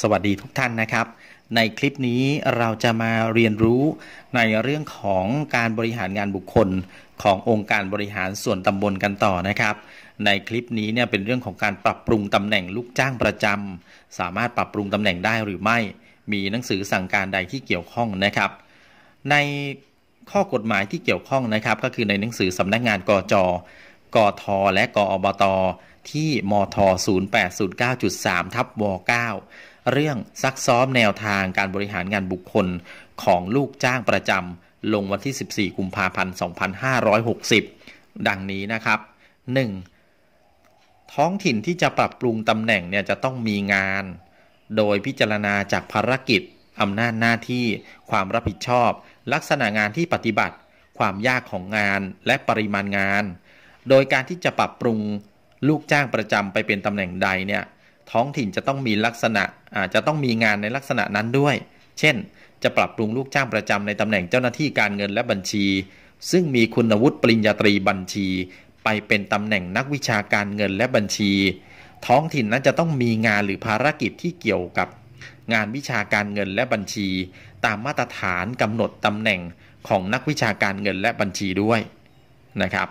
สวัสดีทุกท่านนะครับ ในคลิปนี้เราจะมาเรียนรู้ในเรื่องของการบริหารงานบุคคลขององค์การบริหารส่วนตำบลกันต่อนะครับ ในคลิปนี้เนี่ยเป็นเรื่องของการปรับปรุงตำแหน่งลูกจ้างประจำสามารถปรับปรุงตำแหน่งได้หรือไม่ มีหนังสือสั่งการใดที่เกี่ยวข้องนะครับ ในข้อกฎหมายที่เกี่ยวข้องนะครับ ก็คือในหนังสือสำนักงานกจกทและกอบตที่มท0809.3ทับว9เรื่องซักซ้อมแนวทางการบริหารงานบุคคลของลูกจ้างประจำลงวันที่ 14 กุมภาพันธ์2560 ดังนี้นะครับ 1. ท้องถิ่นที่จะปรับปรุงตำแหน่ง เนี่ย จะต้องมีงาน โดยพิจารณาจากภารกิจอำนาจหน้าที่ ความรับผิดชอบ ลักษณะงานที่ปฏิบัติ ความยากของงานและปริมาณงาน โดยการที่จะปรับปรุงลูกจ้างประจำไปเป็นตำแหน่งใดเนี่ย ท้องถิ่นจะต้องมีลักษณะอาจจะต้องมีงานในลักษณะนั้นด้วย เช่น จะปรับปรุงลูกจ้างประจำในตำแหน่งเจ้าหน้าที่การเงินและบัญชี ซึ่งมีคุณวุฒิปริญญาตรีบัญชี ไปเป็นตำแหน่งนักวิชาการเงินและบัญชี ท้องถิ่นนั้นจะต้องมีงานหรือภารกิจที่เกี่ยวกับงานวิชาการเงินและบัญชี ตามมาตรฐานกำหนดตำแหน่งของนักวิชาการเงินและบัญชีด้วยนะครับ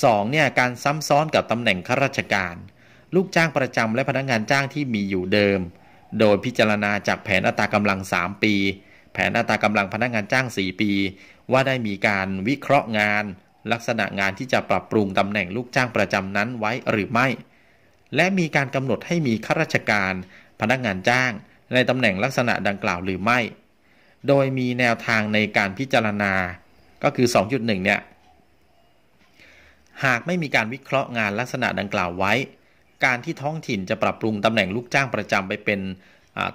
2. เนี่ยการซ้ำซ้อนกับตำแหน่งข้าราชการ ลูกจ้างประจำและพนักงานจ้างที่มีอยู่เดิม โดยพิจารณาจากแผนอัตรากำลัง 3 ปี แผนอัตรากำลังพนักงานจ้าง 4 ปี ว่าได้มีการวิเคราะห์งาน ลักษณะงานที่จะปรับปรุงตำแหน่งลูกจ้างประจำนั้นไว้หรือไม่ และมีการกำหนดให้มีข้าราชการ พนักงานจ้าง ในตำแหน่งลักษณะดังกล่าวหรือไม่ โดยมีแนวทางในการพิจารณา ก็คือ 2.1เนี่ยหากไม่มีการวิเคราะห์งานลักษณะดังกล่าวไว้ การที่ท้องถิ่นจะปรับปรุงตำแหน่งลูกจ้างประจำไปเป็น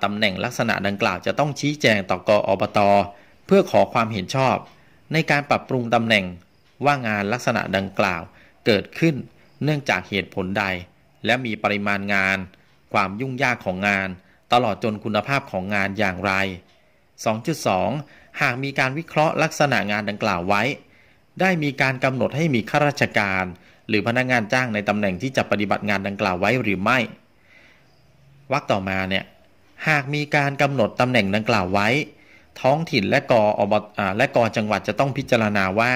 ตำแหน่งลักษณะดังกล่าว จะต้องชี้แจงต่อกอบตเพื่อขอความเห็นชอบ ในการปรับปรุงตำแหน่งว่างานลักษณะดังกล่าวเกิดขึ้นเนื่องจากเหตุผลใด และมีปริมาณงาน ความยุ่งยากของงาน ตลอดจนคุณภาพของงานอย่างไร 2.2 หากมีการวิเคราะห์ ลักษณะงานดังกล่าวไว้ได้มีการกำหนดให้มีข้าราชการ หรือพนักงานจ้างในตำแหน่งที่จะปฏิบัติงานดังกล่าวไว้หรือไม่วักต่อมาเนี่ย หากมีการกำหนดตำแหน่งดังกล่าวไว้ ท้องถิ่นและกออบอและกอจังหวัดจะต้องพิจารณาว่า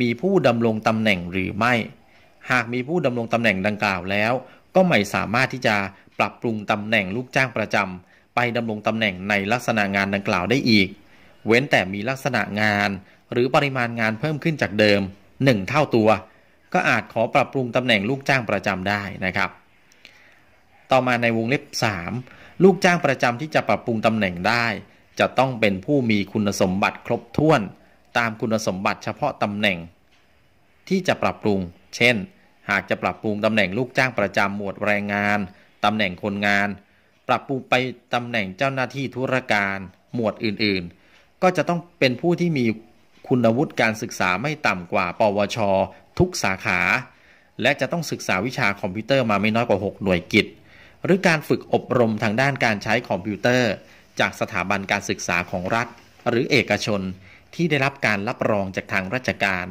มีผู้ดำรงตำแหน่งหรือไม่ หากมีผู้ดำรงตำแหน่งดังกล่าวแล้ว ก็ไม่สามารถที่จะปรับปรุงตำแหน่งลูกจ้างประจำไปดำรงตำแหน่งในลักษณะงานดังกล่าวได้อีก เว้นแต่มีลักษณะงานหรือปริมาณงานเพิ่มขึ้นจากเดิม 1 เท่าตัว ก็อาจขอปรับปรุงตำแหน่งลูกจ้างประจำได้นะครับ ต่อมาในวงเล็บ 3 ลูกจ้างประจำที่จะปรับปรุงตำแหน่งได้ จะต้องเป็นผู้มีคุณสมบัติครบถ้วนตามคุณสมบัติ เฉพาะตำแหน่ง ที่จะปรับปรุง เช่น หากจะปรับปรุงตำแหน่งลูกจ้างประจำหมวดแรงงานตำแหน่งคนงาน ปรับปรุงไปตำแหน่งเจ้าหน้าที่ธุรการ หมวดอื่นๆ ก็จะต้องเป็นผู้ที่มีคุณวุฒิการศึกษาไม่ต่ำกว่า ปวช ทุกสาขา และจะต้องศึกษาวิชาคอมพิวเตอร์มาไม่น้อยกว่า 6 หน่วยกิจหรือการฝึกอบรมทางด้านการใช้คอมพิวเตอร์ จากสถาบันการศึกษาของรัฐ หรือเอกชนที่ได้รับการรับรองจากทางราชการ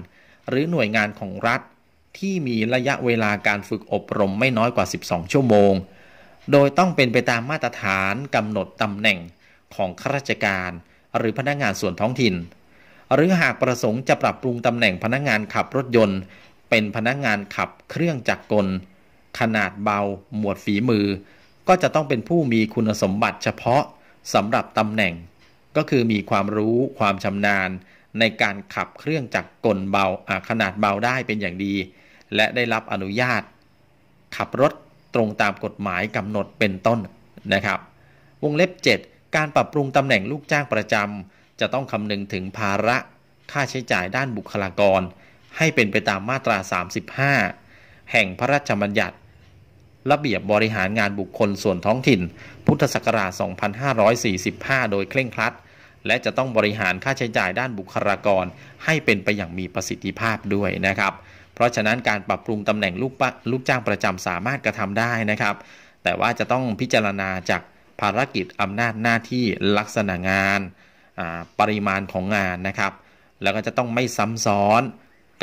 หรือหน่วยงานของรัฐ ที่มีระยะเวลาการฝึกอบรมไม่น้อยกว่า 12 ชั่วโมง โดยต้องเป็นไปตามมาตรฐานกำหนดตำแหน่งของข้าราชการ หรือพนักงานส่วนท้องถิ่นหรือหากประสงค์จะปรับปรุงตำแหน่งพนักงานขับรถยนต์ เป็นพนักงานขับเครื่องจักรกลขนาดเบา หมวดฝีมือ ก็จะต้องเป็นผู้มีคุณสมบัติเฉพาะสำหรับตำแหน่ง ก็คือมีความรู้ความชำนาญ ในการขับเครื่องจักรกลเบาขนาดเบาได้เป็นอย่างดี และได้รับอนุญาต ขับรถตรงตามกฎหมายกำหนดเป็นต้นนะครับ วงเล็บ 7 การปรับปรุงตำแหน่งลูกจ้างประจำจะต้องคำนึงถึงภาระค่าใช้จ่ายด้านบุคลากรให้เป็นไปตามมาตรา 35 แห่งพระราชบัญญัติ ระเบียบบริหารงานบุคคลส่วนท้องถิ่น พุทธศักราช2545 โดยเคร่งครัด และจะต้องบริหารค่าใช้จ่ายด้านบุคลากรให้เป็นไปอย่างมีประสิทธิภาพด้วยนะครับ เพราะฉะนั้นการปรับปรุงตำแหน่งลูกลูกจ้างประจำสามารถกระทำได้นะครับแต่ว่าจะต้องพิจารณาจากภารกิจอำนาจหน้าที่ลักษณะงานปริมาณของงานนะครับ แล้วก็จะต้องไม่ซ้ำซ้อน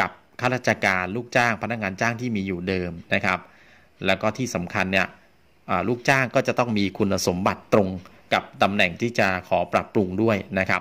กับข้าราชการลูกจ้าง พนักงานจ้างที่มีอยู่เดิมนะครับ แล้วก็ที่สำคัญเนี่ยลูกจ้างก็จะต้องมีคุณสมบัติตรง กับตำแหน่งที่จะขอปรับปรุงด้วยนะครับ